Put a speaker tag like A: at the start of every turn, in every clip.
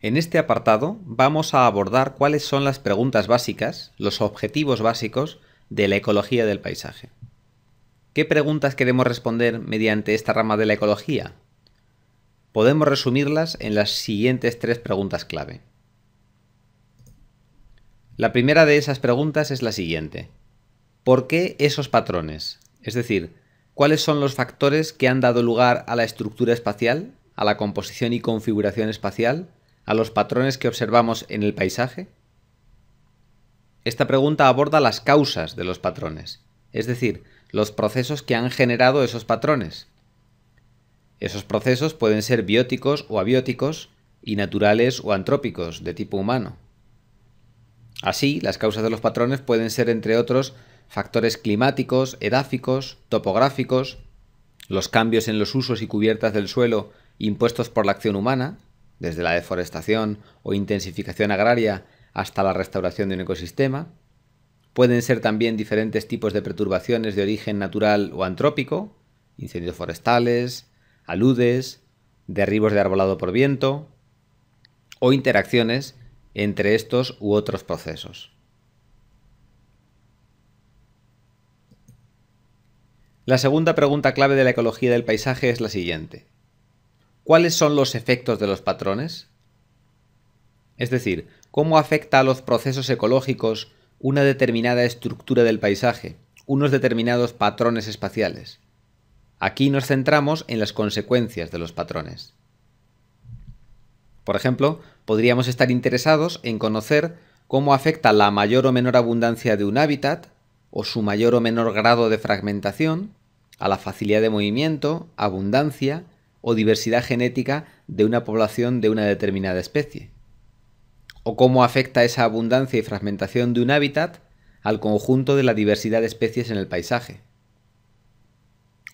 A: En este apartado vamos a abordar cuáles son las preguntas básicas, los objetivos básicos de la ecología del paisaje. ¿Qué preguntas queremos responder mediante esta rama de la ecología? Podemos resumirlas en las siguientes tres preguntas clave. La primera de esas preguntas es la siguiente. ¿Por qué esos patrones? Es decir, ¿cuáles son los factores que han dado lugar a la estructura espacial, a la composición y configuración espacial, a los patrones que observamos en el paisaje? Esta pregunta aborda las causas de los patrones, es decir, los procesos que han generado esos patrones. Esos procesos pueden ser bióticos o abióticos, y naturales o antrópicos, de tipo humano. Así, las causas de los patrones pueden ser, entre otros, factores climáticos, edáficos, topográficos, los cambios en los usos y cubiertas del suelo impuestos por la acción humana, desde la deforestación o intensificación agraria hasta la restauración de un ecosistema. Pueden ser también diferentes tipos de perturbaciones de origen natural o antrópico, incendios forestales, aludes, derribos de arbolado por viento o interacciones entre estos u otros procesos. La segunda pregunta clave de la ecología del paisaje es la siguiente. ¿Cuáles son los efectos de los patrones? Es decir, ¿cómo afecta a los procesos ecológicos una determinada estructura del paisaje, unos determinados patrones espaciales? Aquí nos centramos en las consecuencias de los patrones. Por ejemplo, podríamos estar interesados en conocer cómo afecta la mayor o menor abundancia de un hábitat, o su mayor o menor grado de fragmentación, a la facilidad de movimiento, abundancia o diversidad genética de una población de una determinada especie. O cómo afecta esa abundancia y fragmentación de un hábitat al conjunto de la diversidad de especies en el paisaje.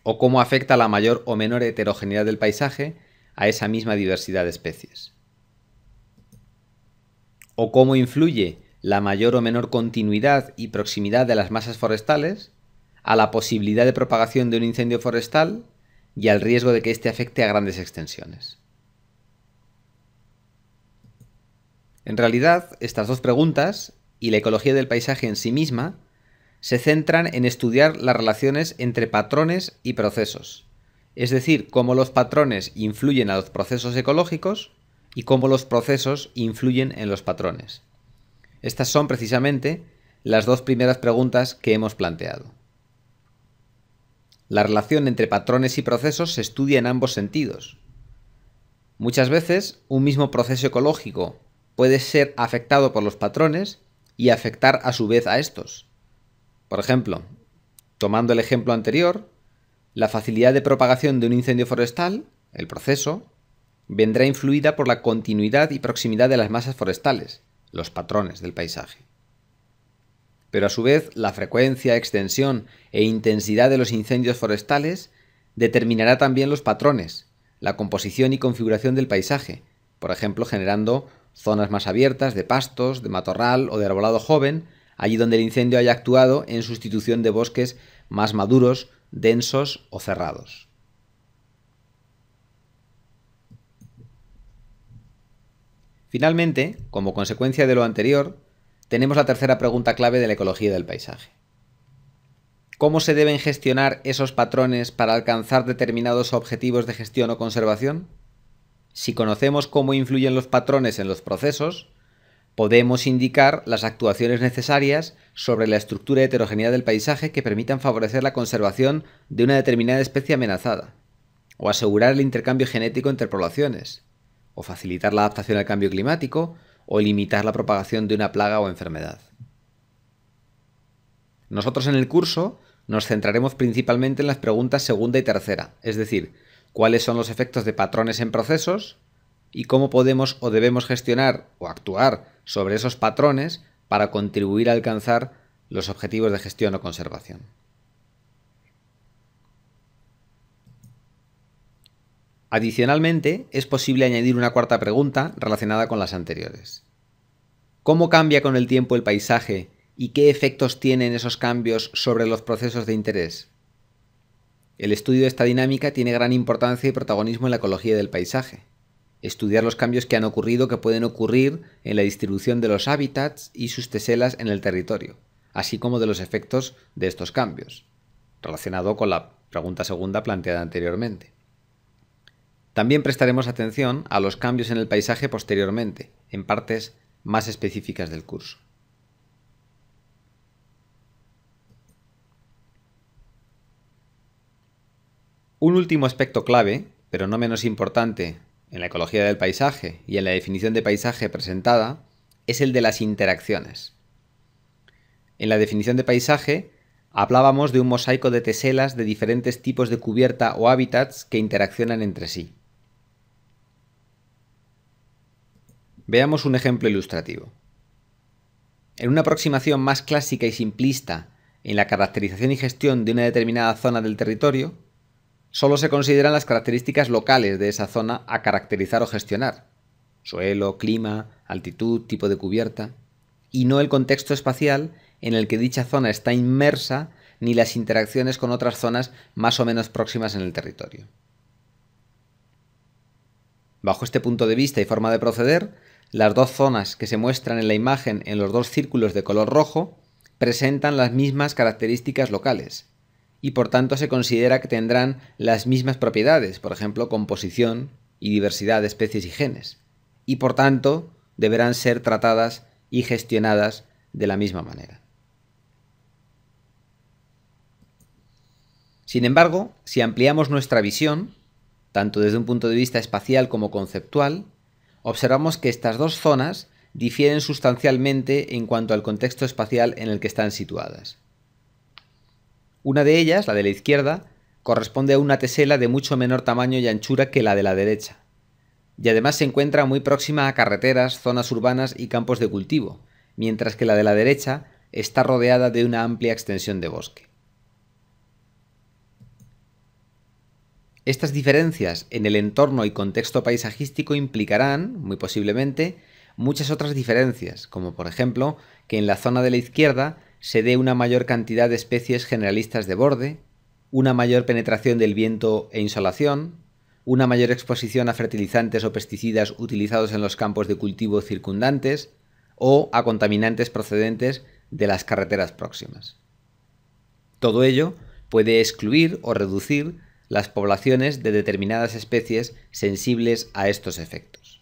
A: O cómo afecta la mayor o menor heterogeneidad del paisaje a esa misma diversidad de especies. O cómo influye la mayor o menor continuidad y proximidad de las masas forestales a la posibilidad de propagación de un incendio forestal y al riesgo de que éste afecte a grandes extensiones. En realidad, estas dos preguntas, y la ecología del paisaje en sí misma, se centran en estudiar las relaciones entre patrones y procesos, es decir, cómo los patrones influyen a los procesos ecológicos y cómo los procesos influyen en los patrones. Estas son precisamente las dos primeras preguntas que hemos planteado. La relación entre patrones y procesos se estudia en ambos sentidos. Muchas veces, un mismo proceso ecológico puede ser afectado por los patrones y afectar a su vez a estos. Por ejemplo, tomando el ejemplo anterior, la facilidad de propagación de un incendio forestal, el proceso, vendrá influida por la continuidad y proximidad de las masas forestales, los patrones del paisaje pero a su vez la frecuencia, extensión e intensidad de los incendios forestales determinará también los patrones, la composición y configuración del paisaje, por ejemplo generando zonas más abiertas de pastos, de matorral o de arbolado joven, allí donde el incendio haya actuado en sustitución de bosques más maduros, densos o cerrados. Finalmente, como consecuencia de lo anterior, tenemos la tercera pregunta clave de la ecología del paisaje. ¿Cómo se deben gestionar esos patrones para alcanzar determinados objetivos de gestión o conservación? Si conocemos cómo influyen los patrones en los procesos, podemos indicar las actuaciones necesarias sobre la estructura y heterogeneidad del paisaje que permitan favorecer la conservación de una determinada especie amenazada, o asegurar el intercambio genético entre poblaciones, o facilitar la adaptación al cambio climático, o limitar la propagación de una plaga o enfermedad. Nosotros en el curso nos centraremos principalmente en las preguntas segunda y tercera, es decir, cuáles son los efectos de patrones en procesos y cómo podemos o debemos gestionar o actuar sobre esos patrones para contribuir a alcanzar los objetivos de gestión o conservación. Adicionalmente, es posible añadir una cuarta pregunta relacionada con las anteriores. ¿Cómo cambia con el tiempo el paisaje y qué efectos tienen esos cambios sobre los procesos de interés? El estudio de esta dinámica tiene gran importancia y protagonismo en la ecología del paisaje. Estudiar los cambios que han ocurrido que pueden ocurrir en la distribución de los hábitats y sus teselas en el territorio, así como de los efectos de estos cambios, relacionado con la pregunta segunda planteada anteriormente. También prestaremos atención a los cambios en el paisaje posteriormente, en partes más específicas del curso. Un último aspecto clave, pero no menos importante, en la ecología del paisaje y en la definición de paisaje presentada, es el de las interacciones. En la definición de paisaje, hablábamos de un mosaico de teselas de diferentes tipos de cubierta o hábitats que interaccionan entre sí. Veamos un ejemplo ilustrativo. En una aproximación más clásica y simplista en la caracterización y gestión de una determinada zona del territorio, solo se consideran las características locales de esa zona a caracterizar o gestionar, suelo, clima, altitud, tipo de cubierta, y no el contexto espacial en el que dicha zona está inmersa ni las interacciones con otras zonas más o menos próximas en el territorio. Bajo este punto de vista y forma de proceder, las dos zonas que se muestran en la imagen en los dos círculos de color rojo presentan las mismas características locales y por tanto se considera que tendrán las mismas propiedades, por ejemplo, composición y diversidad de especies y genes, y por tanto deberán ser tratadas y gestionadas de la misma manera. Sin embargo, si ampliamos nuestra visión, tanto desde un punto de vista espacial como conceptual, observamos que estas dos zonas difieren sustancialmente en cuanto al contexto espacial en el que están situadas. Una de ellas, la de la izquierda, corresponde a una tesela de mucho menor tamaño y anchura que la de la derecha, y además se encuentra muy próxima a carreteras, zonas urbanas y campos de cultivo, mientras que la de la derecha está rodeada de una amplia extensión de bosque. Estas diferencias en el entorno y contexto paisajístico implicarán, muy posiblemente, muchas otras diferencias, como por ejemplo que en la zona de la izquierda se dé una mayor cantidad de especies generalistas de borde, una mayor penetración del viento e insolación, una mayor exposición a fertilizantes o pesticidas utilizados en los campos de cultivo circundantes o a contaminantes procedentes de las carreteras próximas. Todo ello puede excluir o reducir las poblaciones de determinadas especies sensibles a estos efectos.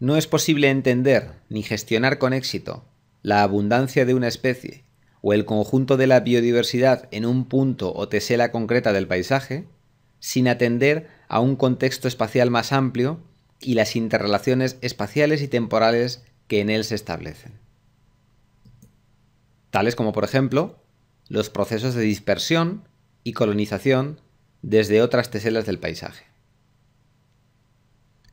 A: No es posible entender ni gestionar con éxito la abundancia de una especie o el conjunto de la biodiversidad en un punto o tesela concreta del paisaje sin atender a un contexto espacial más amplio y las interrelaciones espaciales y temporales que en él se establecen. Tales como, por ejemplo, los procesos de dispersión y colonización desde otras teselas del paisaje.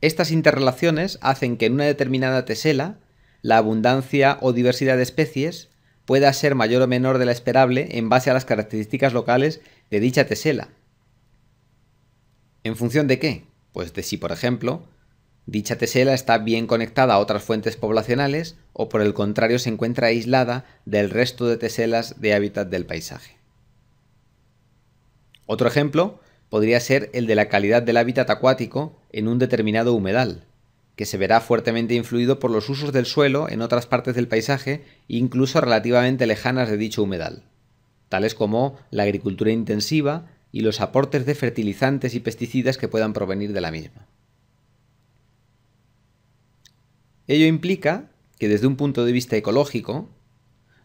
A: Estas interrelaciones hacen que en una determinada tesela la abundancia o diversidad de especies pueda ser mayor o menor de la esperable en base a las características locales de dicha tesela. ¿En función de qué? Pues de si, por ejemplo, Dicha tesela está bien conectada a otras fuentes poblacionales o por el contrario se encuentra aislada del resto de teselas de hábitat del paisaje. Otro ejemplo podría ser el de la calidad del hábitat acuático en un determinado humedal, que se verá fuertemente influido por los usos del suelo en otras partes del paisaje, incluso relativamente lejanas de dicho humedal, tales como la agricultura intensiva y los aportes de fertilizantes y pesticidas que puedan provenir de la misma. Ello implica que desde un punto de vista ecológico,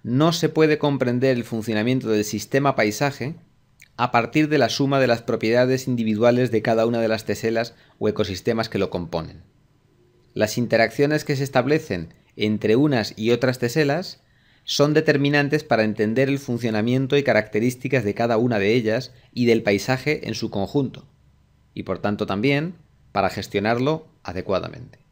A: no se puede comprender el funcionamiento del sistema paisaje a partir de la suma de las propiedades individuales de cada una de las teselas o ecosistemas que lo componen. Las interacciones que se establecen entre unas y otras teselas son determinantes para entender el funcionamiento y características de cada una de ellas y del paisaje en su conjunto, y por tanto también para gestionarlo adecuadamente.